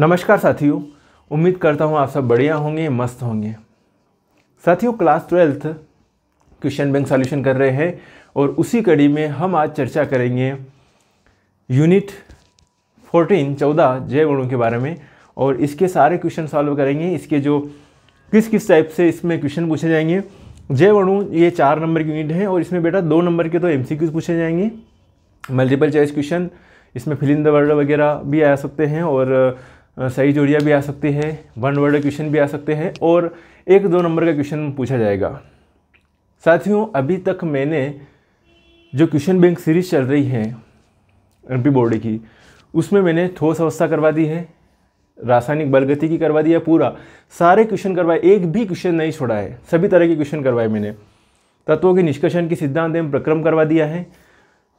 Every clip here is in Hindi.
नमस्कार साथियों उम्मीद करता हूँ आप सब बढ़िया होंगे मस्त होंगे साथियों class twelfth question bank solution कर रहे हैं और उसी कड़ी में हम आज चर्चा करेंगे यूनिट 14 14 जय गुणों के बारे में और इसके सारे क्वेश्चन सॉल्व करेंगे इसके जो किस किस टाइप से इसमें क्वेश्चन पूछे जाएंगे जय वणु ये चार नंबर की यूनिट है और इसमें बेटा दो नंबर के तो एम पूछे जाएंगे मल्टीपल चॉइस क्वेश्चन इसमें फिलिंद वर्ड वगैरह भी आ सकते हैं और सही जोड़ियाँ भी आ सकती है वन वर्ड क्वेश्चन भी आ सकते हैं और एक दो नंबर का क्वेश्चन पूछा जाएगा साथियों अभी तक मैंने जो क्वेश्चन बैंक सीरीज चल रही है एम पी बोर्ड की उसमें मैंने ठोस अवस्था करवा दी है रासायनिक बलगति की करवा दिया पूरा सारे क्वेश्चन करवाए एक भी क्वेश्चन नहीं छोड़ा है सभी तरह के क्वेश्चन करवाए मैंने तत्वों के निष्कर्षण के सिद्धांत एवं प्रक्रम करवा दिया है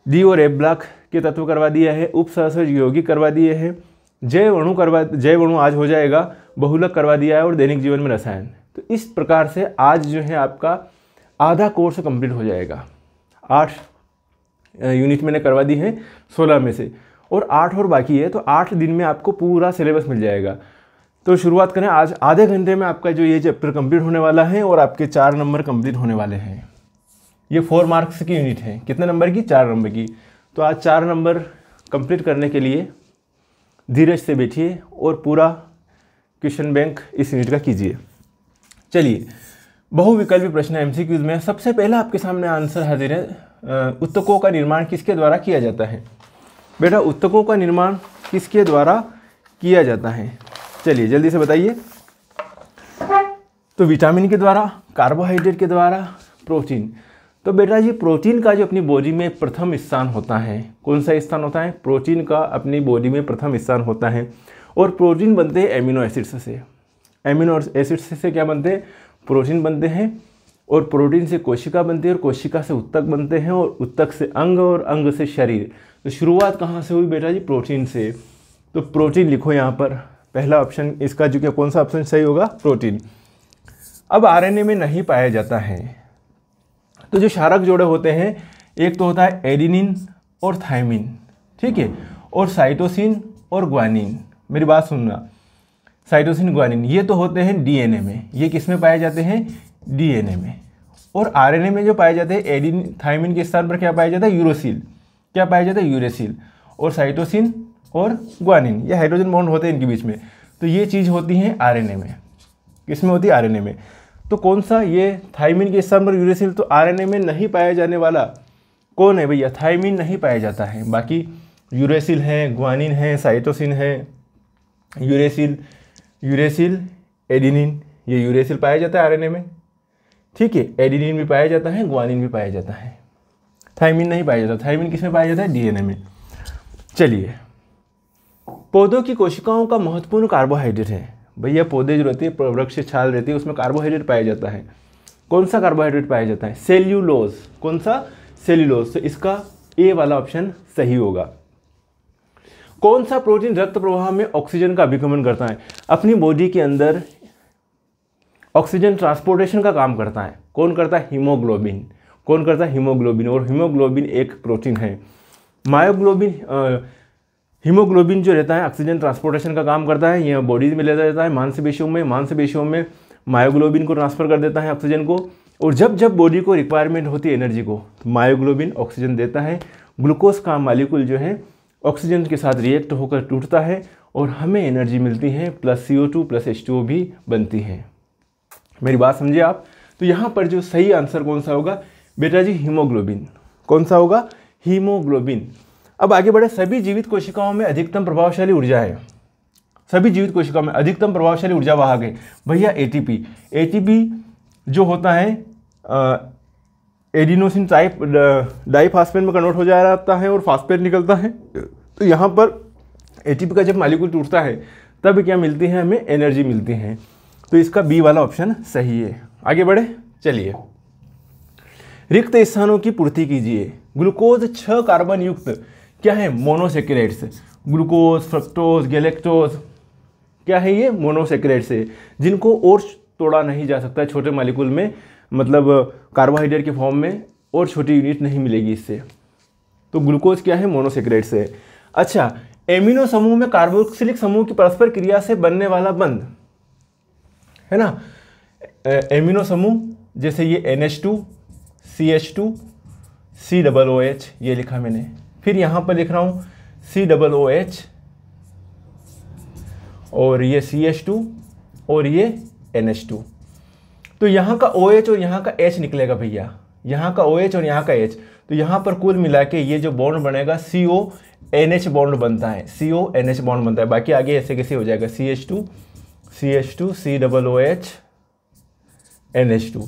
डी और एफ ब्लॉक के तत्व करवा दिया है उप सहसहयोग यौगिक करवा दिए हैं जय वणु करवा जय वणु आज हो जाएगा बहुलक करवा दिया है और दैनिक जीवन में रसायन तो इस प्रकार से आज जो है आपका आधा कोर्स कंप्लीट हो जाएगा आठ यूनिट मैंने करवा दी है सोलह में से और आठ और बाकी है तो आठ दिन में आपको पूरा सिलेबस मिल जाएगा तो शुरुआत करें आज आधे घंटे में आपका जो ये चैप्टर कंप्लीट होने वाला है और आपके चार नंबर कंप्लीट होने वाले हैं ये फोर मार्क्स की यूनिट है कितने नंबर की चार नंबर की तो आज चार नंबर कंप्लीट करने के लिए धीरज से बैठिए और पूरा क्वेश्चन बैंक इस यूनिट का कीजिए चलिए बहुविकल्पी प्रश्न क्यूज में सबसे पहला आपके सामने आंसर हाजिर है उत्तकों का निर्माण किसके द्वारा किया जाता है बेटा उत्तकों का निर्माण किसके द्वारा किया जाता है चलिए जल्दी से बताइए तो विटामिन के द्वारा कार्बोहाइड्रेट के द्वारा प्रोटीन तो बेटा जी प्रोटीन का जो अपनी बॉडी में प्रथम स्थान होता है कौन सा स्थान होता है प्रोटीन का अपनी बॉडी में प्रथम स्थान होता है और प्रोटीन बनते हैं एमिनो एसिड्स से एमिनो एसिड्स से क्या बनते हैं प्रोटीन बनते हैं और प्रोटीन से कोशिका बनती है और कोशिका से उत्तक बनते हैं और उत्तक से अंग और अंग से शरीर तो शुरुआत कहाँ से हुई बेटा जी प्रोटीन से तो प्रोटीन लिखो यहाँ पर पहला ऑप्शन इसका जो क्या कौन सा ऑप्शन सही होगा प्रोटीन अब आरएनए में नहीं पाया जाता है तो जो शारक जोड़े होते हैं एक तो होता है एडिनिन और थाइमिन ठीक है और साइटोसिन और ग्वानिन मेरी बात सुनना साइटोसिन ग्वानिन ये तो होते हैं डीएनए में ये किस में पाए जाते हैं डीएनए में और आरएनए में जो पाए जाते हैं एडिन थाइमिन के स्थान पर क्या पाया जाता है यूरोसिल क्या पाया जाता है यूरेसिल और साइटोसिन और ग्वानिन ये हाइड्रोजन बॉन्ड होते हैं इनके बीच में तो ये चीज़ होती है आर में किस में होती है आर में तो कौन सा ये थाइमिन के समर यूरेसिल तो आरएनए में नहीं पाया जाने वाला कौन है भैया थाइमिन नहीं पाया जाता है बाकी यूरेसिल है ग्वानिन है साइटोसिन है यूरेसिल यूरेसिल एडिनिन ये यूरेसिल पाया जाता है आरएनए में ठीक है एडिनिन भी पाया जाता है ग्वानिन भी पाया जाता है थाइमिन नहीं पाया जाता थाइमिन किस में पाया जाता है डीएनए में चलिए पौधों की कोशिकाओं का महत्वपूर्ण कार्बोहाइड्रेट है भैया पौधे जो रहते हैं वृक्ष छाल रहती है उसमें कार्बोहाइड्रेट पाया जाता है कौन सा कार्बोहाइड्रेट पाया जाता है सेल्यूलोज कौन सा सेल्यूलोज तो इसका ए वाला ऑप्शन सही होगा कौन सा प्रोटीन रक्त प्रवाह में ऑक्सीजन का अभिगमन करता है अपनी बॉडी के अंदर ऑक्सीजन ट्रांसपोर्टेशन का काम करता है कौन करता है हीमोग्लोबिन कौन करता है हीमोग्लोबिन और हीमोग्लोबिन एक प्रोटीन है मायोग्लोबिन हीमोग्लोबिन जो रहता है ऑक्सीजन ट्रांसपोर्टेशन का काम करता है यह बॉडीज में ले जाता है मांसपेशियों में मांसपेशियों में मायोग्लोबिन को ट्रांसफ़र कर देता है ऑक्सीजन को और जब जब बॉडी को रिक्वायरमेंट होती है एनर्जी को तो मायोग्लोबिन ऑक्सीजन देता है ग्लूकोज का मालिकुल जो है ऑक्सीजन के साथ रिएक्ट होकर टूटता है और हमें एनर्जी मिलती है plus C O two plus H two O भी बनती है मेरी बात समझिए आप तो यहाँ पर जो सही आंसर कौन सा होगा बेटा जी हीमोग्लोबिन कौन सा होगा हीमोग्लोबिन अब आगे बढ़े सभी जीवित कोशिकाओं में अधिकतम प्रभावशाली ऊर्जा है सभी जीवित कोशिकाओं में अधिकतम प्रभावशाली ऊर्जा वहाँ गई भैया ए टी जो होता है एडिनोसिन टाइप डाईफास्पेट में कन्वर्ट हो जा जाता है और फास्पेट निकलता है तो यहाँ पर ए का जब मालिकूल टूटता है तब क्या मिलती है हमें एनर्जी मिलती है तो इसका बी वाला ऑप्शन सही है आगे बढ़े चलिए रिक्त स्थानों की पूर्ति कीजिए ग्लूकोज छ कार्बन युक्त क्या है मोनोसेक्रेट्स ग्लूकोज फ्रक्टोज गैलेक्टोज क्या है ये मोनोसेक्रेट्स है जिनको और तोड़ा नहीं जा सकता है छोटे मालिकुल में मतलब कार्बोहाइड्रेट के फॉर्म में और छोटी यूनिट नहीं मिलेगी इससे तो ग्लूकोज क्या है मोनोसेक्रेट्स है अच्छा एमिनो समूह में कार्बोक्सिलिक समूह की परस्पर क्रिया से बनने वाला बंद है ना एमिनो समूह जैसे ये N H two C H two C double O H ये लिखा मैंने फिर यहां पर लिख रहा हूं सी डबल ओ एच और ये सी एच टू और ये एन एच टू तो यहां का ओ एच और यहां का एच निकलेगा भैया यहां का ओ एच और यहां का एच तो यहां पर कुल मिला के ये जो बॉन्ड बनेगा C O N H bond बनता है C O N H bond बनता है बाकी आगे ऐसे कैसे हो जाएगा C H two C H two C double O H N H two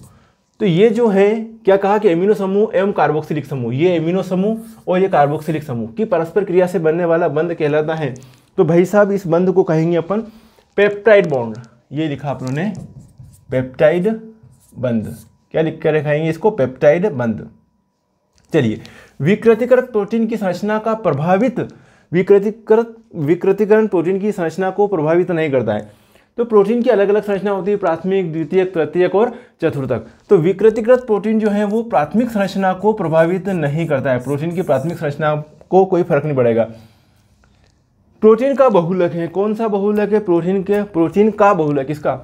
तो ये जो है क्या कहा कि एमिनो समूह एवं कार्बोक्सिलिक समूह ये एमिनो समूह और ये कार्बोक्सिलिक समूह की परस्पर क्रिया से बनने वाला बंद कहलाता है तो भाई साहब इस बंद को कहेंगे अपन पेप्टाइड बॉन्ड ये लिखा अपनों ने पेप्टाइड बंद क्या लिख कर रखाएंगे इसको पेप्टाइड बंद चलिए विकृतिकृत प्रोटीन की संरचना का प्रभावित विकृतिकृत विकृतिकरण प्रोटीन की संरचना को प्रभावित नहीं करता है तो प्रोटीन की अलग अलग संरचना होती है प्राथमिक द्वितीयक तृतीयक और चतुर्थक तो विकृतिकृत प्रोटीन जो है वो प्राथमिक संरचना को प्रभावित नहीं करता है प्रोटीन की प्राथमिक संरचना को कोई फर्क नहीं पड़ेगा प्रोटीन का बहुलक है कौन सा बहुलक है प्रोटीन के प्रोटीन का बहुलक इसका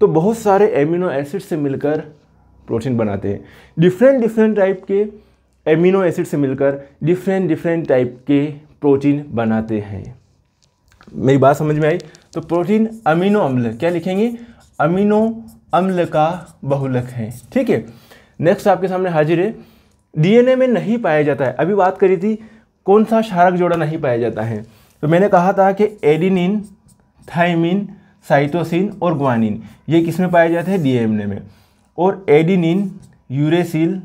तो बहुत सारे एमिनो एसिड से मिलकर प्रोटीन बनाते हैं डिफरेंट डिफरेंट टाइप के एमिनो एसिड से मिलकर डिफरेंट डिफरेंट टाइप के प्रोटीन बनाते हैं मेरी बात समझ में आई तो प्रोटीन अमीनो अम्ल क्या लिखेंगे अमीनो अम्ल का बहुलक है ठीक है नेक्स्ट आपके सामने हाजिर है डीएनए में नहीं पाया जाता है अभी बात करी थी कौन सा क्षारक जोड़ा नहीं पाया जाता है तो मैंने कहा था कि एडिनिन थाइमिन साइटोसिन और ग्वानिन ये किस में पाए जाते हैं डीएनए में और एडिनिन यूरेसिल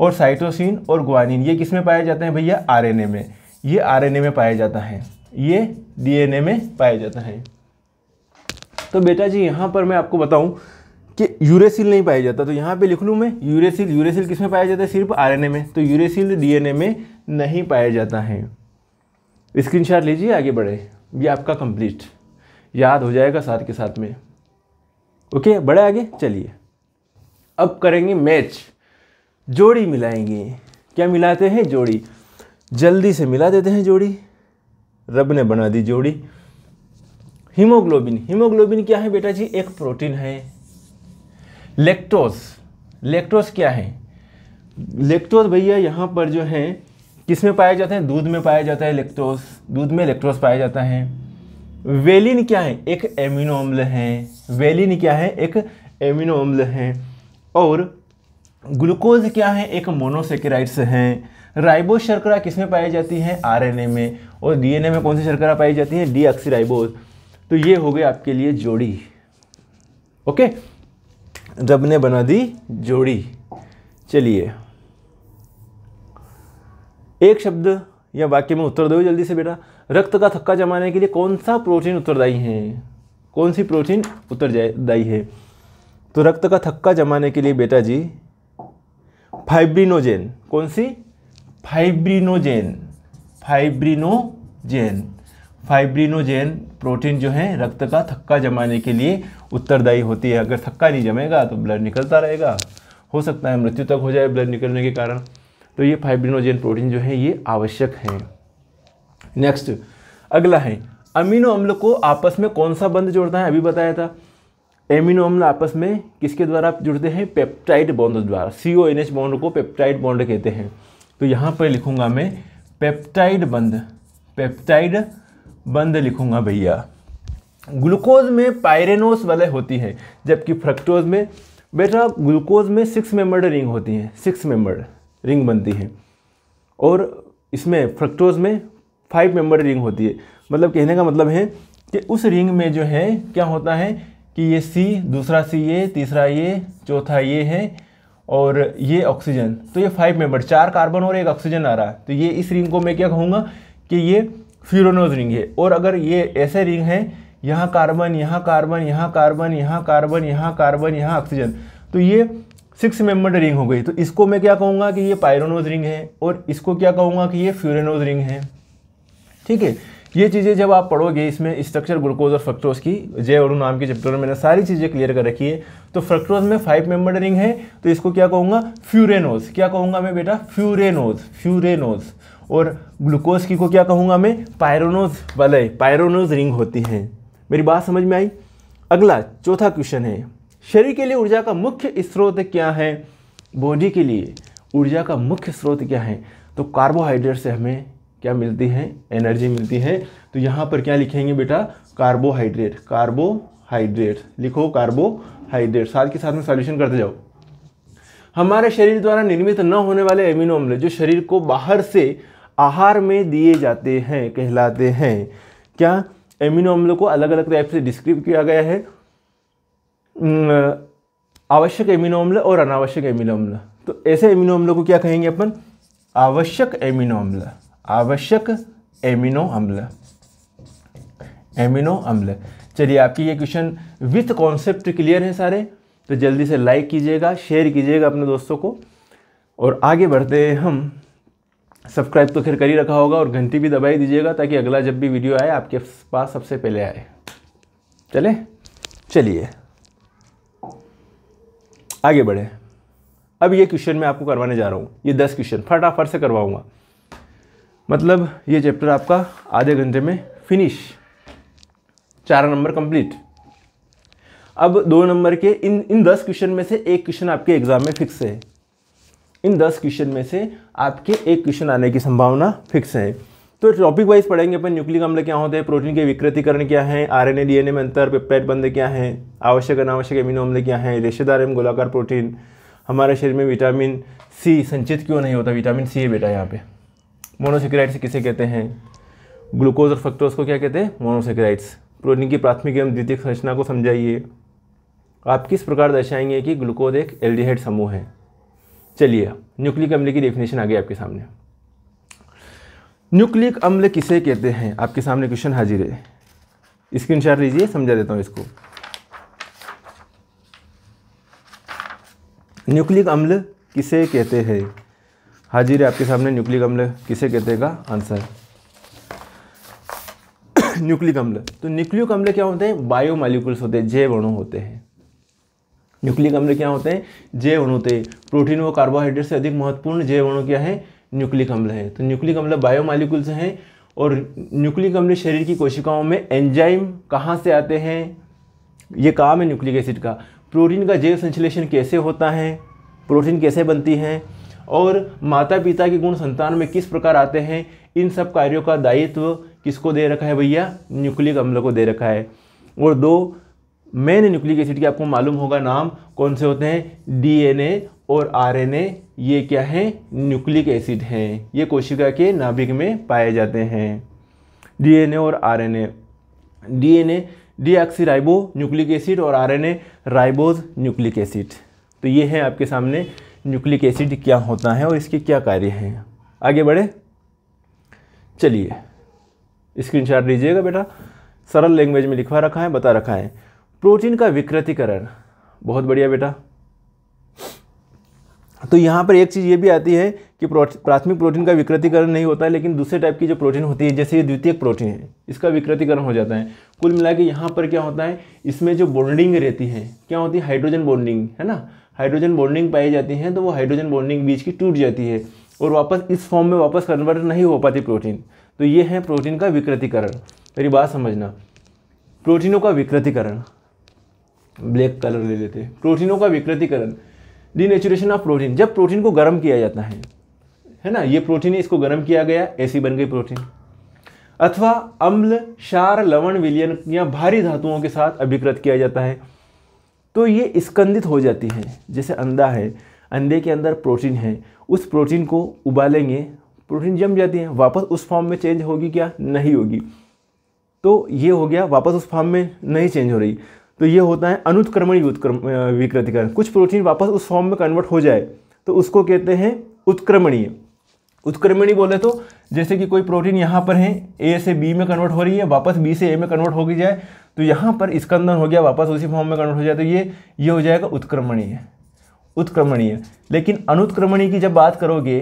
और साइटोसिन और ग्वानिन ये किस में पाए जाते हैं भैया आरएनए में ये आरएनए में पाया जाता है ये डीएनए में पाया जाता है तो बेटा जी यहाँ पर मैं आपको बताऊँ कि यूरेसिल नहीं पाया जाता तो यहाँ पे लिख लूँ मैं यूरेसिल यूरेसिल किस में पाया जाता है सिर्फ आरएनए में तो यूरेसिल डीएनए में नहीं पाया जाता है स्क्रीनशॉट लीजिए आगे बढ़े ये आपका कंप्लीट याद हो जाएगा साथ के साथ में ओके बढ़े आगे चलिए अब करेंगे मैच जोड़ी मिलाएंगे क्या मिलाते हैं जोड़ी जल्दी से मिला देते हैं जोड़ी रब ने बना दी जोड़ी हीमोग्लोबिन हीमोग्लोबिन क्या है बेटा जी एक प्रोटीन है लेक्टोज लेक्टोज क्या है लेक्टोज भैया यहाँ पर जो है किस में पाया जाता है दूध में पाया जाता है लेक्टोज दूध में लेक्टोज पाया जाता है वेलिन क्या है एक एमिनो अम्ल है वेलिन क्या है एक एमिनो अम्ल है और ग्लूकोज क्या है एक मोनोसेकेराइड्स हैं राइबो शर्करा किस में पाई जाती है आरएनए में और डीएनए में कौन सी शर्करा पाई जाती है डी अक्सीराइबोज तो ये हो गए आपके लिए जोड़ी ओके रब ने बना दी जोड़ी चलिए एक शब्द या वाक्य में उत्तर दो जल्दी से बेटा रक्त का थक्का जमाने के लिए कौन सा प्रोटीन उत्तरदायी है कौन सी प्रोटीन उत्तरदायी है तो रक्त का थक्का जमाने के लिए बेटा जी फाइब्रिनोजेन कौन सी फाइब्रिनोजेन फाइब्रिनोजेन फाइब्रिनोजेन प्रोटीन जो है रक्त का थक्का जमाने के लिए उत्तरदायी होती है अगर थक्का नहीं जमेगा तो ब्लड निकलता रहेगा हो सकता है मृत्यु तक हो जाए ब्लड निकलने के कारण तो ये फाइब्रिनोजेन प्रोटीन जो है ये आवश्यक है नेक्स्ट अगला है अमीनो अम्ल को आपस में कौन सा बंध जोड़ता है अभी बताया था एमिनो अम्ल आपस में किसके द्वारा जुड़ते हैं पेप्टाइड बॉन्ड द्वारा C O N H bond को पेप्टाइड बॉन्ड कहते हैं तो यहाँ पर लिखूंगा मैं पेप्टाइड बंद पेप्टाइड बंद लिखूंगा भैया ग्लूकोज में पायरेनोस वाले होती है जबकि फ्रक्टोज में बेटा ग्लूकोज में सिक्स मेम्बर्ड रिंग होती हैं सिक्स मेम्बर्ड रिंग बनती हैं और इसमें फ्रक्टोज में फाइव मेंबर रिंग होती है मतलब कहने का मतलब है कि उस रिंग में जो है क्या होता है कि ये सी दूसरा सी ये तीसरा ये चौथा ये है और ये ऑक्सीजन तो ये फाइव मेंबर चार कार्बन और एक ऑक्सीजन आ रहा है तो ये इस रिंग को मैं क्या कहूँगा कि ये फ्यूरोनोज रिंग है और अगर ये ऐसे रिंग है यहाँ कार्बन यहाँ कार्बन यहाँ कार्बन यहाँ कार्बन यहाँ कार्बन यहाँ ऑक्सीजन तो ये सिक्स मेंबर्ड रिंग हो गई तो इसको मैं क्या कहूँगा कि ये पायरोनोज रिंग है और इसको क्या कहूँगा कि ये फ्यूरोनोज रिंग है ठीक है ये चीज़ें जब आप पढ़ोगे इसमें स्ट्रक्चर ग्लूकोज और फ्रक्टोज की जय और नाम के चैप्टर में मैंने सारी चीज़ें क्लियर कर रखी है तो फ्रक्टोज में फाइव मेंबर रिंग है तो इसको क्या कहूँगा फ्यूरेनोज क्या कहूँगा मैं बेटा फ्यूरेनोज फ्यूरेनोज और ग्लूकोज की को क्या कहूँगा मैं पायरोनोज वाले पायरोनोज रिंग होती है मेरी बात समझ में आई अगला चौथा क्वेश्चन है शरीर के लिए ऊर्जा का मुख्य स्रोत क्या है बॉडी के लिए ऊर्जा का मुख्य स्रोत क्या है तो कार्बोहाइड्रेट से हमें क्या मिलती है एनर्जी मिलती है तो यहाँ पर क्या लिखेंगे बेटा कार्बोहाइड्रेट कार्बोहाइड्रेट लिखो कार्बोहाइड्रेट साथ के साथ में सॉल्यूशन करते जाओ हमारे शरीर द्वारा निर्मित न होने वाले एमिनो अम्ल जो शरीर को बाहर से आहार में दिए जाते हैं कहलाते हैं क्या एमिनो अम्ल को अलग अलग टाइप से डिस्क्रिप किया गया है आवश्यक एमिनो अम्ल और अनावश्यक एमिनो अम्ल तो ऐसे एमिनो अम्ल को क्या कहेंगे अपन आवश्यक एमिनो अम्ल आवश्यक एमिनो अम्ल एमिनो अम्ल चलिए आपकी ये क्वेश्चन विथ कॉन्सेप्ट क्लियर है सारे तो जल्दी से लाइक कीजिएगा शेयर कीजिएगा अपने दोस्तों को और आगे बढ़ते हैं हम सब्सक्राइब तो खैर कर ही रखा होगा और घंटी भी दबाई दीजिएगा ताकि अगला जब भी वीडियो आए आपके पास सबसे पहले आए चले चलिए आगे बढ़े अब ये क्वेश्चन मैं आपको करवाने जा रहा हूँ ये दस क्वेश्चन फटाफट से करवाऊँगा मतलब ये चैप्टर आपका आधे घंटे में फिनिश चार नंबर कंप्लीट अब दो नंबर के इन इन दस क्वेश्चन में से एक क्वेश्चन आपके एग्जाम में फिक्स है इन दस क्वेश्चन में से आपके एक क्वेश्चन आने की संभावना फिक्स है तो टॉपिक वाइज पढ़ेंगे अपन न्यूक्लिक अम्ल क्या होते हैं प्रोटीन के विकृतिकरण क्या है एन ए में अंतर पेप्टाइड बंद क्या है आवश्यक अनावश्यक एमिनो अम्ल क्या है रेशेदार एम गोलाकार प्रोटीन हमारे शरीर में विटामिन सी संचित क्यों नहीं होता विटामिन सी है बेटा यहाँ पे मोनोसेक्राइड्स किसे कहते हैं ग्लूकोज और फ्रक्टोज को क्या कहते हैं मोनोसेक्राइड्स प्रोटीन की प्राथमिक एवं द्वितीय संरचना को समझाइए आप किस प्रकार दर्शाएंगे कि ग्लूकोज एक एल्डिहाइड समूह है चलिए न्यूक्लिक अम्ल की डेफिनेशन आ गई आपके सामने न्यूक्लिक अम्ल किसे कहते हैं आपके सामने क्वेश्चन हाजिर है स्क्रीनशॉट लीजिए समझा देता हूँ इसको न्यूक्लिक अम्ल किसे कहते हैं हाजिर है आपके सामने न्यूक्लिक अम्ल किसे कहते हैं का आंसर न्यूक्लिक अम्ल तो न्यूक्लिक अम्ल क्या होते हैं बायो मालिकुल्स होते हैं जैव अणु होते हैं न्यूक्लिक अम्ल क्या होते हैं जैव अणु होते हैं प्रोटीन व कार्बोहाइड्रेट से अधिक महत्वपूर्ण जैव अणु क्या है न्यूक्लिक अम्ल है तो न्यूक्लिक अम्ल बायो मालिकुल्स हैं और न्यूक्लिक अम्ल शरीर की कोशिकाओं में एंजाइम कहाँ से आते हैं ये काम है न्यूक्लिक एसिड का प्रोटीन का जैव संश्लेषण कैसे होता है प्रोटीन कैसे बनती है और माता पिता के गुण संतान में किस प्रकार आते हैं इन सब कार्यों का दायित्व किसको दे रखा है भैया न्यूक्लिक अम्ल को दे रखा है और दो मेन न्यूक्लिक एसिड के आपको मालूम होगा नाम कौन से होते हैं डीएनए और आरएनए ये क्या हैं न्यूक्लिक एसिड हैं ये कोशिका के नाभिक में पाए जाते हैं डीएनए और RNA DNA deoxyribo nucleic acid और आरएनए राइबोज न्यूक्लिक एसिड तो ये हैं आपके सामने न्यूक्लिक एसिड क्या होता है और इसके क्या कार्य हैं आगे बढ़े चलिए स्क्रीनशॉट लीजिएगा बेटा सरल लैंग्वेज में लिखवा रखा है बता रखा है प्रोटीन का विकृतिकरण बहुत बढ़िया बेटा तो यहाँ पर एक चीज़ ये भी आती है कि प्राथमिक प्रोटीन का विकृतिकरण नहीं होता है लेकिन दूसरे टाइप की जो प्रोटीन होती है जैसे ये द्वितीय प्रोटीन है इसका विकृतिकरण हो जाता है कुल मिला के यहाँ पर क्या होता है इसमें जो बॉन्डिंग रहती है क्या होती है हाइड्रोजन बॉन्डिंग है ना हाइड्रोजन बॉन्डिंग पाई जाती हैं तो वो हाइड्रोजन बॉन्डिंग बीच की टूट जाती है और वापस इस फॉर्म में वापस कन्वर्ट नहीं हो पाती प्रोटीन तो ये है प्रोटीन का विकृतिकरण मेरी बात समझना प्रोटीनों का विकृतिकरण ब्लैक कलर ले लेते हैं प्रोटीनों का विकृतिकरण नेचुरेशन ऑफ प्रोटीन जब प्रोटीन को गर्म किया जाता है है ना ये प्रोटीन इसको गर्म किया गया ऐसी बन गई प्रोटीन अथवा अम्ल क्षार लवण विलियन या भारी धातुओं के साथ अभिकृत किया जाता है तो ये स्कंदित हो जाती है जैसे अंडा है अंडे के अंदर प्रोटीन है उस प्रोटीन को उबालेंगे प्रोटीन जम जाती है वापस उस फॉर्म में चेंज होगी क्या नहीं होगी तो ये हो गया वापस उस फॉर्म में नहीं चेंज हो रही तो ये होता है अनुत्क्रमण विकृतिकरण कुछ प्रोटीन वापस उस फॉर्म में कन्वर्ट हो जाए तो उसको कहते हैं उत्क्रमणीय उत्क्रमणी बोले तो जैसे कि कोई प्रोटीन यहाँ पर है ए से बी में कन्वर्ट हो रही है वापस बी से ए में कन्वर्ट होगी जाए तो यहाँ पर स्कंदन हो गया वापस उसी फॉर्म में कन्वर्ट हो जाए तो ये ये हो जाएगा उत्क्रमणीय उत्क्रमणीय लेकिन अनुत्क्रमणी की जब बात करोगे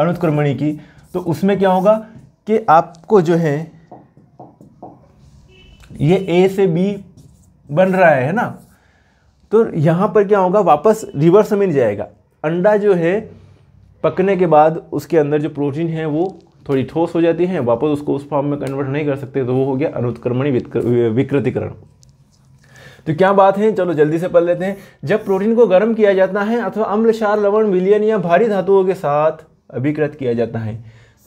अनुत्क्रमणी की तो उसमें क्या होगा कि आपको जो है ये ए से बी बन रहा है ना तो यहाँ पर क्या होगा वापस रिवर्स में जाएगा अंडा जो है पकने के बाद उसके अंदर जो प्रोटीन है वो थोड़ी ठोस हो जाती है वापस उसको उस फॉर्म में कन्वर्ट नहीं कर सकते तो वो हो गया अनुत्क्रमणी विकृतिकरण तो क्या बात है चलो जल्दी से पढ़ लेते हैं जब प्रोटीन को गर्म किया जाता है अथवा अम्ल शार लवण विलियन या भारी धातुओं के साथ अभिकृत किया जाता है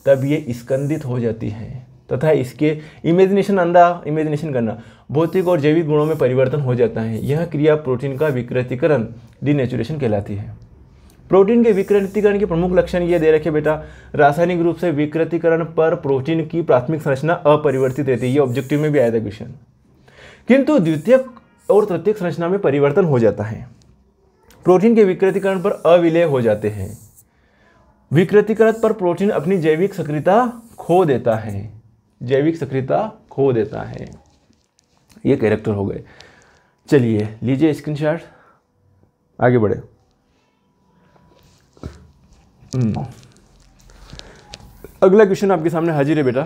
तब ये स्कंदित हो जाती है तथा इसके इमेजिनेशन अंदा इमेजिनेशन करना भौतिक और जैविक गुणों में परिवर्तन हो जाता है यह क्रिया प्रोटीन का विकृतिकरण डिनेचुरेशन कहलाती है प्रोटीन के विकृतिकरण के प्रमुख लक्षण ये दे रखे बेटा रासायनिक रूप से विकृतिकरण पर प्रोटीन की प्राथमिक संरचना अपरिवर्तित रहती है ये ऑब्जेक्टिव में भी आया था क्वेश्चन किंतु द्वितीय और तृतीय संरचना में परिवर्तन हो जाता है प्रोटीन के विकृतिकरण पर अविलय हो जाते हैं विकृतिकरण पर प्रोटीन अपनी जैविक सक्रियता खो देता है जैविक सक्रियता खो देता है ये कैरेक्टर हो गए चलिए लीजिए स्क्रीनशॉट आगे बढ़े हम्म। अगला क्वेश्चन आपके सामने हाजिर है बेटा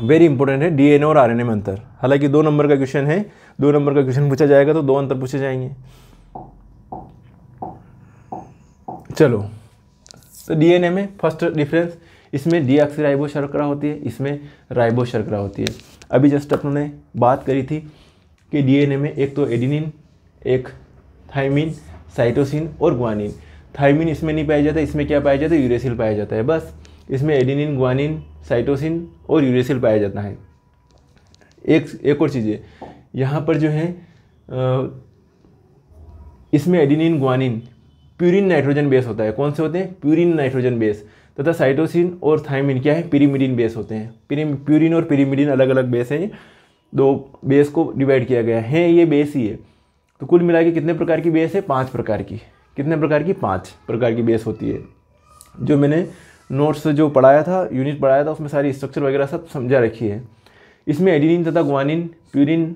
वेरी इंपॉर्टेंट है डीएनए और आरएनए में अंतर हालांकि दो नंबर का क्वेश्चन है दो नंबर का क्वेश्चन पूछा जाएगा तो दो अंतर पूछे जाएंगे चलो तो डीएनए में फर्स्ट डिफरेंस इसमें डी राइबो शर्करा होती है इसमें राइबो शर्करा होती है अभी जस्ट अपने बात करी थी कि डीएनए में एक तो एडिनिन एक थाइमिन साइटोसिन और ग्वानिन थाइमिन इसमें नहीं पाया जाता इसमें क्या पाया जाता है यूरेसिल पाया जाता है बस इसमें एडिनिन ग्वानिन साइटोसिन और यूरेसिल पाया जाता है एक एक और चीज़ है यहाँ पर जो है इसमें adenine guanine purine nitrogen base होता है कौन से होते हैं प्यूरिन नाइट्रोजन बेस तथा साइटोसिन और थाइमिन क्या है पिरीमिडिन बेस होते हैं प्यूरिन और पिरीमिडिन अलग अलग बेस हैं दो बेस को डिवाइड किया गया है ये बेस ही है तो कुल मिला के कितने प्रकार की बेस है पाँच प्रकार की कितने प्रकार की पाँच प्रकार की बेस होती है जो मैंने नोट्स जो पढ़ाया था यूनिट पढ़ाया था उसमें सारी स्ट्रक्चर वगैरह सब समझा रखी है इसमें एडिनिन तथा ग्वानिन प्यूरिन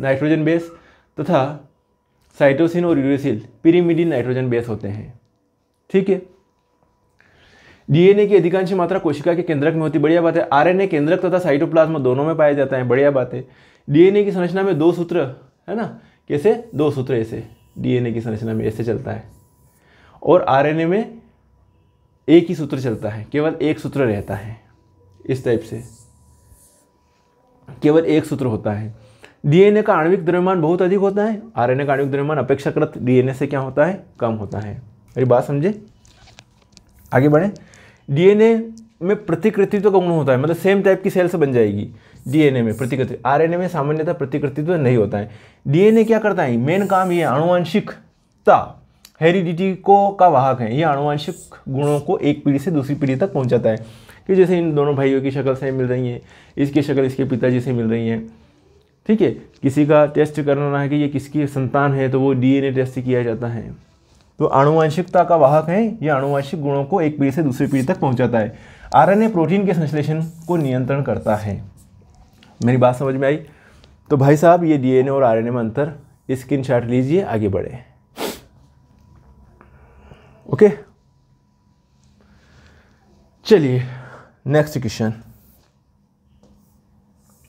नाइट्रोजन बेस तथा साइटोसिन और यूरेसिल पिरीमिडिन नाइट्रोजन बेस होते हैं ठीक है डीएनए की अधिकांश मात्रा कोशिका के केंद्रक में होती बढ़िया बात है आरएनए केंद्रक तथा साइटोप्लाज्मा दोनों में पाया जाता है बढ़िया बात है डीएनए की संरचना में दो सूत्र है ना कैसे दो सूत्र ऐसे डीएनए की संरचना में ऐसे चलता है और आरएनए में एक ही सूत्र चलता है केवल एक सूत्र रहता है इस टाइप से केवल एक सूत्र होता है डीएनए का आणविक द्रव्यमान बहुत अधिक होता है आरएनए का आणविक द्रव्यमान अपेक्षाकृत डीएनए से क्या होता है कम होता है अरे बात समझे आगे बढ़े डीएनए में प्रतिकृतित्व का गुण होता है मतलब सेम टाइप की सेल से बन जाएगी डीएनए में प्रतिकृति आरएनए में सामान्यतः प्रतिकृतित्व नहीं होता है डीएनए क्या करता है मेन काम ये आनुवंशिकता हेरिडिटी को का वाहक है ये आनुवंशिक गुणों को एक पीढ़ी से दूसरी पीढ़ी तक पहुंचाता है कि जैसे इन दोनों भाइयों की शक्ल से मिल रही है इसकी शक्ल इसके पिताजी से मिल रही है ठीक है किसी का टेस्ट करना है कि ये किसकी संतान है तो वो डीएनए टेस्ट किया जाता है तो आनुवंशिकता का वाहक है ये आनुवंशिक गुणों को एक पीढ़ी से दूसरी पीढ़ी तक पहुँचाता है आर प्रोटीन के संश्लेषण को नियंत्रण करता है मेरी बात समझ में आई तो भाई साहब ये डी और आर में अंतर स्क्रीन लीजिए आगे बढ़े ओके चलिए नेक्स्ट क्वेश्चन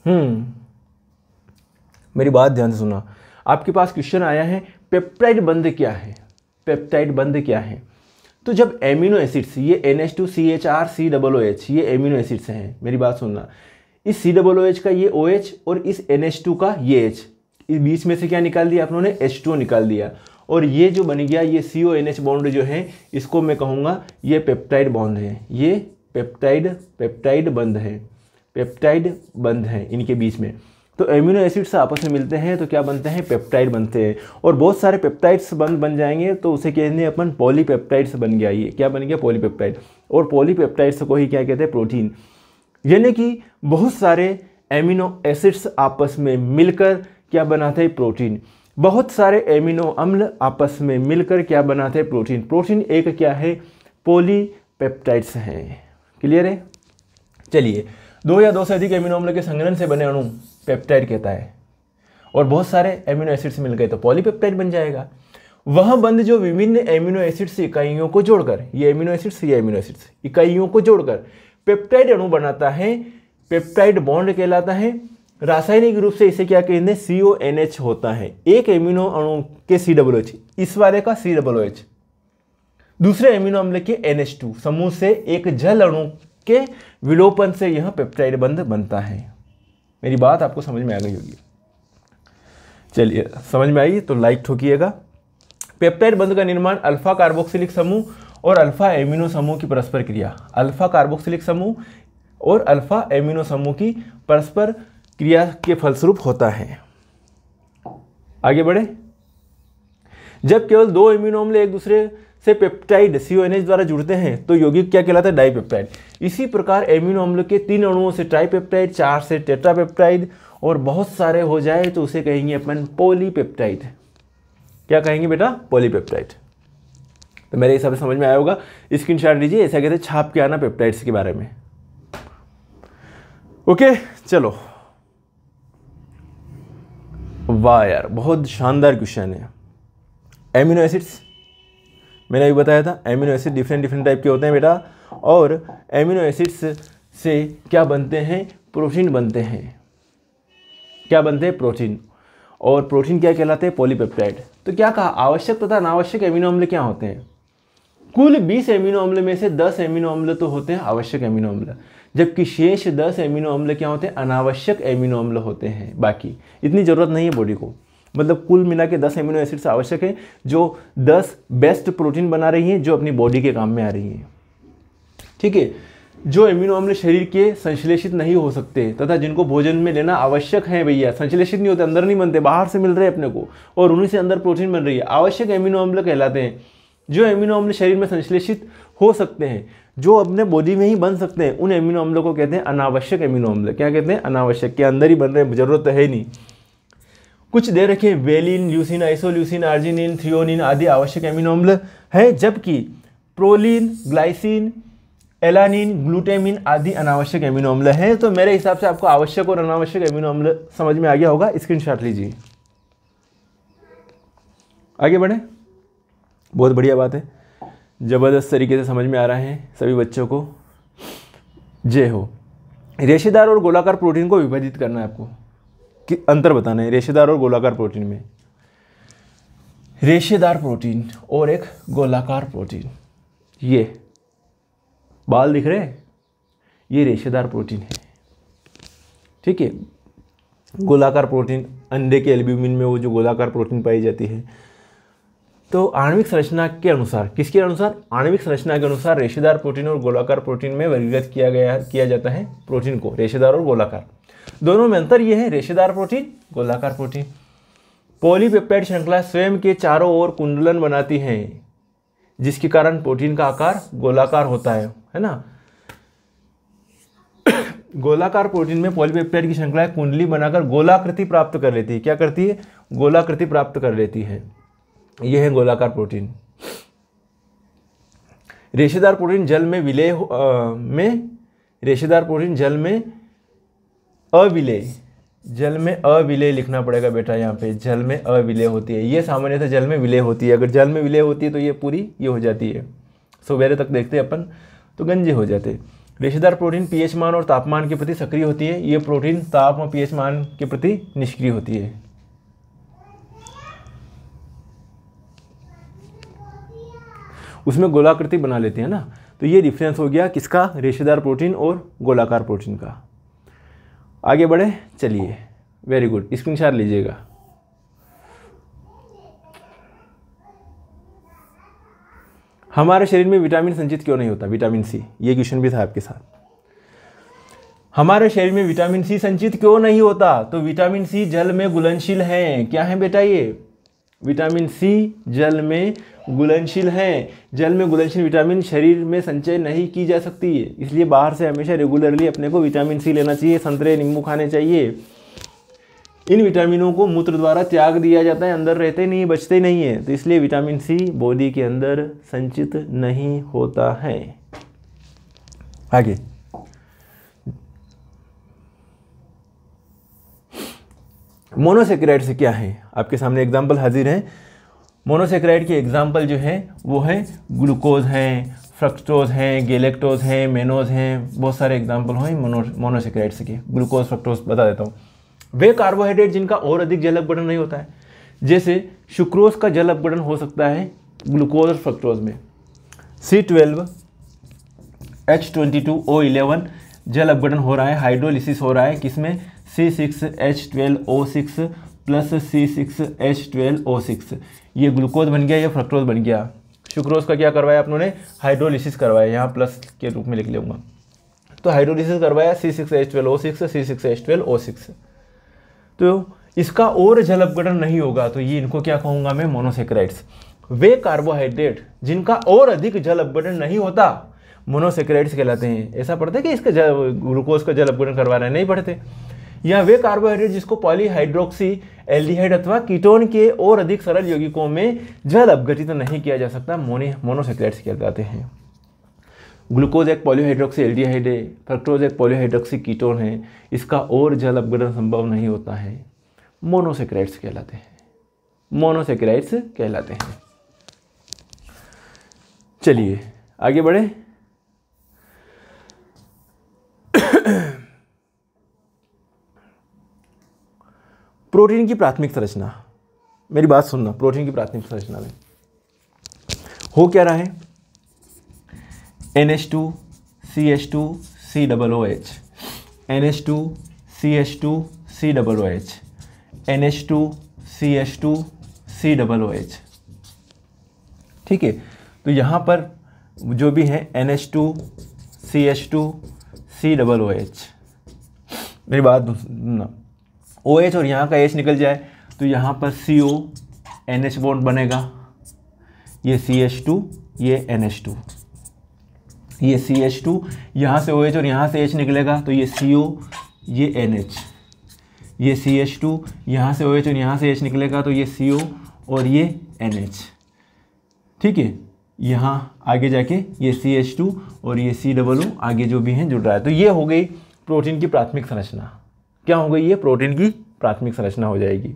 हम्म मेरी बात ध्यान से सुना आपके पास क्वेश्चन आया है पेप्टाइड बंद क्या है पेप्टाइड बंद क्या है तो जब एमिनो एसिड्स ये N H two C H R C double O H ये एमिनो एसिड्स हैं मेरी बात सुनना इस सी डबल ओ एच का ये ओ एच और इस एन एच टू का ये एच इस बीच में से क्या निकाल दिया आप लोगों ने एच टू निकाल दिया और ये जो बन गया ये C O N H bond जो है इसको मैं कहूँगा ये पेप्टाइड बॉन्ड है ये पेप्टाइड पेप्टाइड बंद है पेप्टाइड बंद है इनके बीच में तो एम्यूनो एसिड्स आपस में मिलते हैं तो क्या बनते हैं पेप्टाइड बनते हैं और बहुत सारे पेप्टाइड्स बंद बन जाएंगे तो उसे कहते हैं अपन पॉलीपेप्टाइड्स बन गया ये क्या बन गया पॉलीपेप्टाइड और पॉलीपेप्टाइड्स को ही क्या कहते हैं प्रोटीन यानी कि बहुत सारे एमिनो एसिड्स आपस में मिलकर क्या बनाते हैं प्रोटीन बहुत सारे एमिनो अम्ल आपस में मिलकर क्या बनाते हैं प्रोटीन प्रोटीन एक क्या है पोलीपेप्टाइड्स हैं क्लियर है चलिए दो या दो से अधिक एमिनो अम्ल के संग्रहण से बने अणु पेप्टाइड कहता है और बहुत सारे एमिनो एसिड्स मिल गए तो पॉलीपेप्टाइड बन जाएगा वह बंद जो विभिन्न एमिनो एसिड्स इकाइयों को जोड़कर ये एमिनो एसिड्स ये एमिनो एसिड्स इकाइयों को जोड़कर पेप्टाइड अणु बनाता है पेप्टाइड बॉन्ड कहलाता है रासायनिक रूप से इसे क्या कहते हैं सी ओ एन एच होता है एक एमिनो अणु के सी डबल एच इस वाले का सी डबल एच दूसरे एमिनो अम्ल के एन एच टू समूह से एक जल अणु के विलोपन से यह पेप्टाइड बंध बनता है मेरी बात आपको समझ में आ गई होगी चलिए समझ में आई तो लाइक ठोकिएगा पेप्टाइड बंध का निर्माण अल्फा कार्बोक्सिलिक समूह और अल्फा एमिनो समूह की परस्पर क्रिया अल्फा कार्बोक्सिलिक समूह और अल्फा एमिनो समूह की परस्पर क्रिया के फलस्वरूप होता है आगे बढ़े जब केवल दो इम्यूनोमले एक दूसरे से पेप्टाइड सी द्वारा जुड़ते हैं तो यौगिक क्या कहलाता है डाईपेप्टाइड इसी प्रकार एमिनो के तीन अणुओं से ट्राईपेप्टाइड चार से टेट्रापेप्टाइड और बहुत सारे हो जाए तो उसे कहेंगे अपन पोलीपेप्टाइड क्या कहेंगे बेटा पोलीपेप्टाइड तो मेरे हिसाब से समझ में आया होगा स्क्रीन शॉट लीजिए ऐसा कहते छाप के आना पेप्टाइड्स के बारे में ओके चलो वाह यार बहुत शानदार क्वेश्चन है एमिनो एसिड्स मैंने अभी बताया था amino acid different different type के होते हैं बेटा और एमिनो एसिड्स से क्या बनते हैं प्रोटीन बनते हैं क्या बनते हैं प्रोटीन और प्रोटीन क्या कहलाते हैं पॉलीपेप्टाइड तो क्या कहा आवश्यक तथा अनावश्यक एमिनो अम्ल क्या होते हैं कुल 20 एमिनो अम्ल में से 10 एमिनो अम्ल तो होते हैं आवश्यक एमिनो अम्ल जबकि शेष दस एमिनो अम्ल क्या होते हैं अनावश्यक एमिनो अम्ल होते हैं बाकी इतनी ज़रूरत नहीं है बॉडी को मतलब कुल मिला के दस एमिनो एसिड्स आवश्यक हैं जो दस बेस्ट प्रोटीन बना रही हैं जो अपनी बॉडी के काम में आ रही हैं ठीक है जो एमिनो अम्ल शरीर के संश्लेषित नहीं हो सकते तथा जिनको भोजन में लेना आवश्यक है भैया संश्लेषित नहीं होते अंदर नहीं बनते बाहर से मिल रहे अपने को और उन्हीं से अंदर प्रोटीन बन रही है आवश्यक एमिनो अम्ल कहलाते हैं जो एमिनो अम्ल शरीर में संश्लेषित हो सकते हैं जो अपने बॉडी में ही बन सकते हैं उन एमिनो अम्लों को कहते हैं अनावश्यक एमिनो अम्ल क्या कहते हैं अनावश्यक के अंदर ही बन रहे हैं जरूरत है ही नहीं कुछ दे रखे valine leucine isoleucine arginine threonine आदि आवश्यक एमिनो अम्ल हैं जबकि प्रोलिन ग्लाइसिन एलानिन ग्लूटेमिन आदि अनावश्यक एमिनो अम्ल हैं तो मेरे हिसाब से आपको आवश्यक और अनावश्यक एमिनो अम्ल समझ में आ गया होगा स्क्रीनशॉट लीजिए आगे बढ़ें बहुत बढ़िया बात है ज़बरदस्त तरीके से समझ में आ रहा है सभी बच्चों को जय हो रेशेदार और गोलाकार प्रोटीन को विभाजित करना है आपको कि अंतर बताना है रेशेदार और गोलाकार प्रोटीन में रेशेदार प्रोटीन और एक गोलाकार प्रोटीन ये बाल दिख रहे हैं ये रेशेदार प्रोटीन है ठीक है गोलाकार प्रोटीन अंडे के एल्ब्यूमिन में वो जो गोलाकार प्रोटीन पाई जाती है तो आणविक संरचना के अनुसार किसके अनुसार आणविक संरचना के अनुसार रेशेदार प्रोटीन और गोलाकार प्रोटीन में वर्गीकृत किया गया किया जाता है प्रोटीन को रेशेदार और गोलाकार दोनों में अंतर यह है रेशेदार प्रोटीन गोलाकार प्रोटीन पॉलीपेप्टाइड श्रृंखला स्वयं के चारों ओर कुंडलन बनाती हैं जिसके कारण प्रोटीन का आकार गोलाकार होता है है ना गोलाकार प्रोटीन में पॉलीपेप्टाइड की श्रृंखला कुंडली बनाकर गोलाकृति प्राप्त कर लेती है क्या करती है गोलाकृति प्राप्त कर लेती है ये है गोलाकार प्रोटीन रेशेदार प्रोटीन जल में विलय में रेशेदार प्रोटीन जल में अविलय जल में अविलय लिखना पड़ेगा बेटा यहाँ पे जल में अविलय होती है ये सामान्यतः जल में विलय होती है अगर जल में विलय होती है तो ये पूरी ये हो जाती है सवेरे तक देखते अपन तो गंजे हो जाते रेशेदार प्रोटीन पीएच मान और तापमान के प्रति सक्रिय होती है ये प्रोटीन ताप और पीएच मान के प्रति निष्क्रिय होती है उसमें गोलाकृति बना लेते हैं ना तो ये डिफरेंस हो गया किसका रेशेदार प्रोटीन और गोलाकार प्रोटीन का आगे बढ़े चलिए वेरी गुड स्क्रीनशॉट लीजिएगा हमारे शरीर में विटामिन संचित क्यों नहीं होता विटामिन सी ये क्वेश्चन भी था आपके साथ हमारे शरीर में विटामिन सी संचित क्यों नहीं होता तो विटामिन सी जल में घुलनशील है क्या है बेटा ये विटामिन सी जल में घुलनशील हैं जल में घुलनशील विटामिन शरीर में संचय नहीं की जा सकती है इसलिए बाहर से हमेशा रेगुलरली अपने को विटामिन सी लेना चाहिए संतरे नींबू खाने चाहिए इन विटामिनों को मूत्र द्वारा त्याग दिया जाता है अंदर रहते नहीं बचते नहीं है तो इसलिए विटामिन सी बॉडी के अंदर संचित नहीं होता है आगे मोनोसेक्राइड से क्या है आपके सामने एग्जाम्पल हाजिर हैं मोनोसेक्राइड के एग्जाम्पल जो है वो है ग्लूकोज हैं फ्रक्टोज हैं गेलेक्टोज हैं मेनोज हैं बहुत सारे एग्जाम्पल हैं मोनो मोनोसेक्राइड्स के ग्लूकोज फ्रक्टोज बता देता हूँ वे कार्बोहाइड्रेट जिनका और अधिक जल अपघटन नहीं होता है जैसे शुक्रोज का जल अपघटन हो सकता है ग्लूकोज और फ्रक्टोज में C twelve H twenty two O eleven जल अपगठन हो रहा है हाइड्रोलिसिस हो रहा है किसमें C six H twelve O six plus C six H twelve O six ये ग्लूकोज बन गया ये फ्रक्टोज बन गया शुक्रोज का क्या करवाया आप लोगों ने हाइड्रोलिसिस करवाया यहाँ प्लस के रूप में लिख लूँगा तो हाइड्रोलिसिस करवाया C six H twelve O six C six H twelve O six तो इसका और जल अपघटन नहीं होगा तो ये इनको क्या कहूँगा मैं मोनोसेक्राइड्स वे कार्बोहाइड्रेट जिनका और अधिक जल अपघटन नहीं होता मोनोसेक्राइड्स कहलाते हैं ऐसा पढ़ते कि इसका जल ग्लूकोज का जल अपघटन करवा रहे नहीं पढ़ते या वे कार्बोहाइड्रेट जिसको पॉलीहाइड्रोक्सी एल्डिहाइड अथवा कीटोन के और अधिक सरल यौगिकों में जल अपघटित नहीं किया जा सकता मोनो मोनोसेक्लेट्स किए जाते हैं ग्लूकोज एक पॉलीहाइड्रोक्सी एल्डिहाइड है फ्रक्टोज एक पॉलीहाइड्रोक्सी कीटोन है इसका और जल अपघटन संभव नहीं होता है मोनोसेक्राइड्स कहलाते हैं मोनोसेक्राइड्स कहलाते हैं चलिए आगे बढ़े प्रोटीन की प्राथमिक संरचना मेरी बात सुनना प्रोटीन की प्राथमिक संरचना में हो क्या रहा है N H two C H two C double O H N H two C H two C double O H N H two C H two C double O H ठीक है तो यहाँ पर जो भी है N H two C H two C double O H मेरी बात सुनना ओ एच और यहाँ का एच निकल जाए तो यहाँ पर C O N H bond बनेगा ये सी एच टू ये एन एच टू ये सी एच टू यहाँ से ओ OH एच और यहाँ से एच निकलेगा तो ये सी ओ ये एन एच ये सी एच टू यहाँ से ओ OH एच और यहाँ से एच निकलेगा तो ये सी ओ और ये एन एच ठीक है यहाँ आगे जाके ये सी एच टू और ये सी डबल ओ आगे जो भी हैं जुड़ रहा है तो ये हो गई प्रोटीन की प्राथमिक संरचना क्या हो गई है प्रोटीन की प्राथमिक संरचना हो जाएगी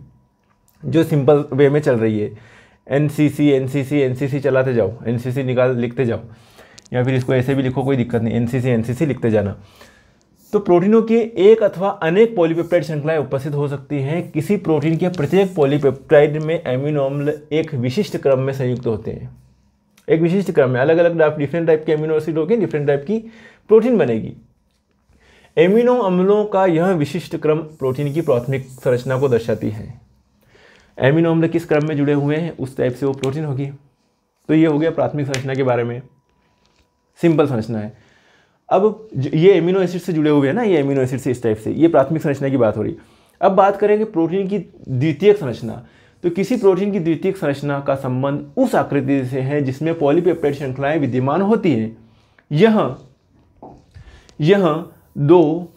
जो सिंपल वे में चल रही है N C C N C C N C C चलाते जाओ एन सी सी निकाल लिखते जाओ या फिर इसको ऐसे भी लिखो कोई दिक्कत नहीं N C C N C सी लिखते जाना तो प्रोटीनों के एक अथवा अनेक पॉलीपेप्टाइड श्रृंखलाएं उपस्थित हो सकती हैं किसी प्रोटीन के प्रत्येक पॉलीपेप्टाइड में एमिनो अम्ल एक विशिष्ट क्रम में संयुक्त होते हैं एक विशिष्ट क्रम में अलग अलग डिफरेंट टाइप के एमिनो एसिड होगी डिफरेंट टाइप की प्रोटीन बनेगी एमिनो अम्लों का यह विशिष्ट क्रम प्रोटीन की प्राथमिक संरचना को दर्शाती है एमिनो अम्ल किस क्रम में जुड़े हुए हैं उस टाइप से वो प्रोटीन होगी तो ये हो गया प्राथमिक संरचना के बारे में सिंपल संरचना है अब ये एमिनो एसिड से जुड़े हुए हैं ना ये एमिनो एसिड से इस टाइप से ये प्राथमिक संरचना की बात हो रही है अब बात करेंगे प्रोटीन की द्वितीयक संरचना तो किसी प्रोटीन की द्वितीयक संरचना का संबंध उस आकृति से है जिसमें पॉलीपेप्टाइड श्रृंखलाएं विद्यमान होती हैं यह यह दो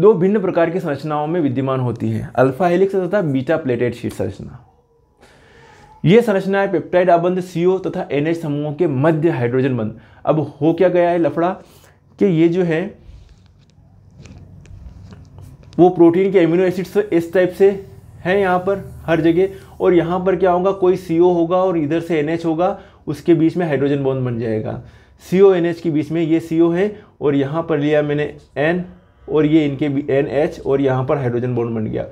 दो भिन्न प्रकार की संरचनाओं में विद्यमान होती है अल्फा हेलिक्स तथा बीटा प्लेटेड शीट संरचना ये संरचनाएं पेप्टाइड आबंध सीओ तथा एनएच समूहों के मध्य हाइड्रोजन बंध अब हो क्या गया है लफड़ा कि ये जो है वो प्रोटीन के एमिनो एसिड्स इस टाइप से हैं यहाँ पर हर जगह और यहाँ पर क्या होगा कोई सीओ होगा और इधर से एनएच होगा उसके बीच में हाइड्रोजन बॉन्ड बन जाएगा सी ओ के बीच में ये सी है और यहाँ पर लिया मैंने एन और ये इनके भी एन एच और यहाँ पर हाइड्रोजन बॉन्ड बन गया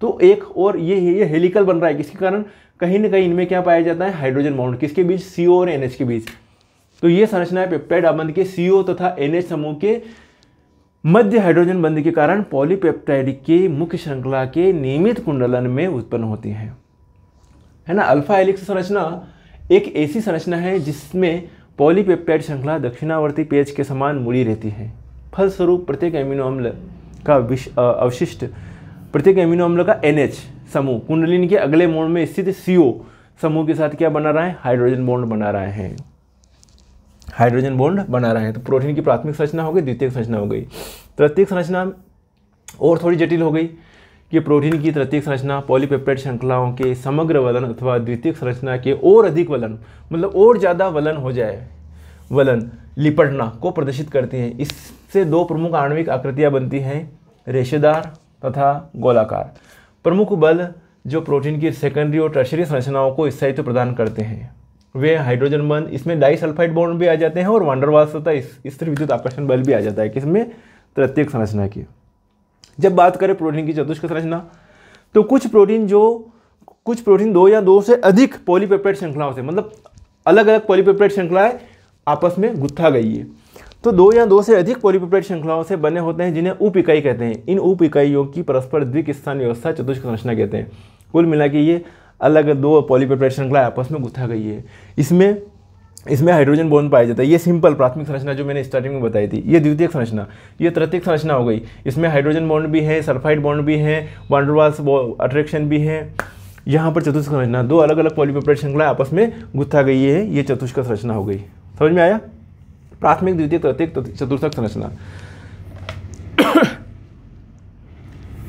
तो एक और ये ये हेलिकल बन रहा है किसके कारण कहीं ना कहीं इनमें क्या पाया जाता है हाइड्रोजन बॉन्ड किसके बीच सी और एन के बीच तो ये संरचना है पेप्टाइड आबंध के सी तथा एन समूह के मध्य हाइड्रोजन बंद के कारण पॉलीपेप्टाइड के मुख्य श्रृंखला के नियमित कुंडलन में उत्पन्न होती है है ना अल्फा हेलिक्स संरचना एक ऐसी संरचना है जिसमें पॉलीपेप्टाइड श्रृंखला दक्षिणावर्ती पेज के समान मुड़ी रहती है फलस्वरूप प्रत्येक एमिनो अम्ल का अवशिष्ट प्रत्येक एमिनो अम्ल का एन समूह कुंडलिन के अगले मोड़ में स्थित सी समूह के साथ क्या बना रहा है हाइड्रोजन बॉन्ड बना रहे हैं हाइड्रोजन बॉन्ड बना रहे हैं तो प्रोटीन की प्राथमिक संरचना हो गई द्वितीय संरचना हो गई तृतीय संरचना और थोड़ी जटिल हो गई कि प्रोटीन की तृतीय संरचना पॉलीपेप्टाइड श्रृंखलाओं के समग्र वलन अथवा द्वितीय संरचना के और अधिक वलन मतलब और ज़्यादा वलन हो जाए वलन लिपटना को प्रदर्शित करती हैं इससे दो प्रमुख आणविक आकृतियाँ बनती हैं रेशेदार तथा गोलाकार प्रमुख बल जो प्रोटीन की सेकेंडरी और टर्शरी संरचनाओं को स्थायित्व प्रदान करते हैं वे हाइड्रोजन बंद इसमें डाई सल्फाइड बॉन्ड भी आ जाते हैं और वांडरवास तथा स्त्री विद्युत आकर्षण बल भी आ जाता है किसमें तृतीय संरचना की जब बात करें प्रोटीन की चतुष्क संरचना तो कुछ प्रोटीन जो कुछ प्रोटीन दो या दो से अधिक पॉलीपेप्टाइड श्रृंखलाओं से मतलब अलग अलग पॉलीपेप्टाइड श्रृंखलाएं आपस में गुत्था गई है तो दो या दो से अधिक पॉलीपेप्टाइड श्रृंखलाओं से बने होते हैं जिन्हें उप इकाई कहते हैं इन उप इकाइयों की परस्पर द्विक स्थान व्यवस्था चतुष्क संरचना कहते हैं कुल मिला के ये अलग दो पॉलीपेप्टाइड श्रृंखलाएं आपस में गुत्था गई है इसमें इसमें हाइड्रोजन बॉन्ड पाया जाता है ये सिंपल प्राथमिक संरचना जो मैंने स्टार्टिंग में बताई थी ये द्वितीय संरचना ये तृतीय संरचना हो गई इसमें हाइड्रोजन बॉन्ड भी है सल्फाइड बॉन्ड भी है वांडरवाल्स अट्रैक्शन भी है यहाँ पर चतुष्क संरचना दो अलग अलग पॉलीपेप्टाइड श्रृंखला आपस में गुत्था गई है ये चतुष्क संरचना हो गई समझ में आया प्राथमिक द्वितीय तृतीय चतुर्थक संरचना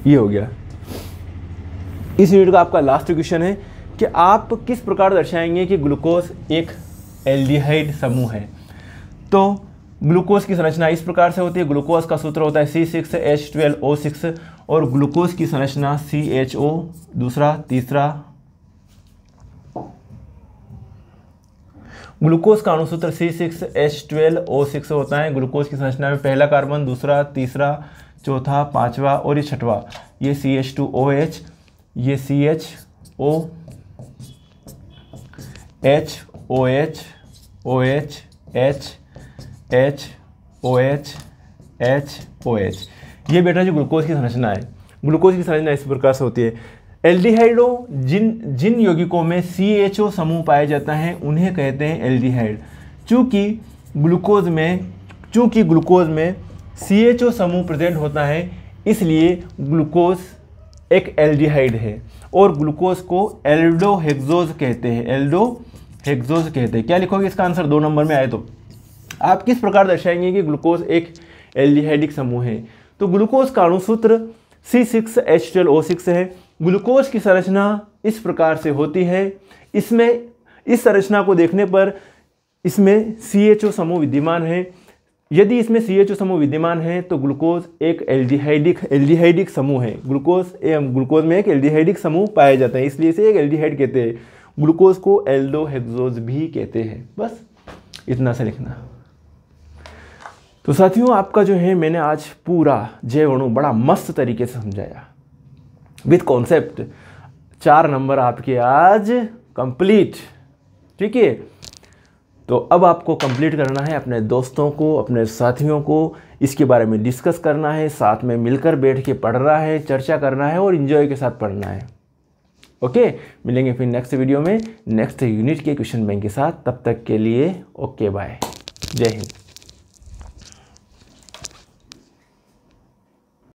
ये हो गया इस यूनिट का आपका लास्ट क्वेश्चन है कि आप किस प्रकार दर्शाएंगे कि ग्लूकोज एक एल्डिहाइड समूह है तो ग्लूकोज की संरचना इस प्रकार से होती है ग्लूकोज का सूत्र होता है C6H12O6 और ग्लूकोज की संरचना CHO दूसरा तीसरा ग्लूकोज का अणुसूत्र C6H12O6 होता है ग्लूकोज की संरचना में पहला कार्बन दूसरा तीसरा चौथा पांचवा और ये छठवा ये C H two O H ये C H O H O H O H H H O H H O H ये बेटा जो ग्लूकोज की संरचना है ग्लूकोज की संरचना इस प्रकार से होती है एल्डिहाइडो जिन जिन यौगिकों में सी एच ओ समूह पाया जाता है उन्हें कहते हैं एल्डिहाइड चूँकि ग्लूकोज में चूँकि ग्लूकोज में सी एच ओ समूह प्रेजेंट होता है इसलिए ग्लूकोज एक एल्डिहाइड है और ग्लूकोज को एल्डोहेक्सोज कहते हैं एल्डो हेक्सोज कहते हैं क्या लिखोगे इसका आंसर दो नंबर में आए तो आप किस प्रकार दर्शाएंगे कि ग्लूकोज एक एल्डिहाइडिक समूह है तो ग्लूकोज का अणुसूत्र C six H twelve O six है ग्लूकोज की संरचना इस प्रकार से होती है इसमें इस संरचना को देखने पर इसमें सी एच ओ समूह विद्यमान है यदि इसमें सी एच ओ समूह विद्यमान है तो ग्लूकोज एक एल्डिहाइडिक एल्डिहाइडिक समूह है ग्लूकोज एम ग्लूकोज में एक एल्डिहाइडिक समूह पाया जाता है इसलिए इसे एक एल्डिहाइड कहते हैं ग्लूकोज को एल्डोहेक्सोज भी कहते हैं बस इतना सा लिखना तो साथियों आपका जो है मैंने आज पूरा जय वणु बड़ा मस्त तरीके से समझाया विथ कॉन्सेप्ट चार नंबर आपके आज कंप्लीट ठीक है तो अब आपको कंप्लीट करना है अपने दोस्तों को अपने साथियों को इसके बारे में डिस्कस करना है साथ में मिलकर बैठ के पढ़ना है चर्चा करना है और इन्जॉय के साथ पढ़ना है ओके मिलेंगे फिर नेक्स्ट वीडियो में नेक्स्ट यूनिट के क्वेश्चन बैंक के साथ तब तक के लिए ओके बाय जय हिंद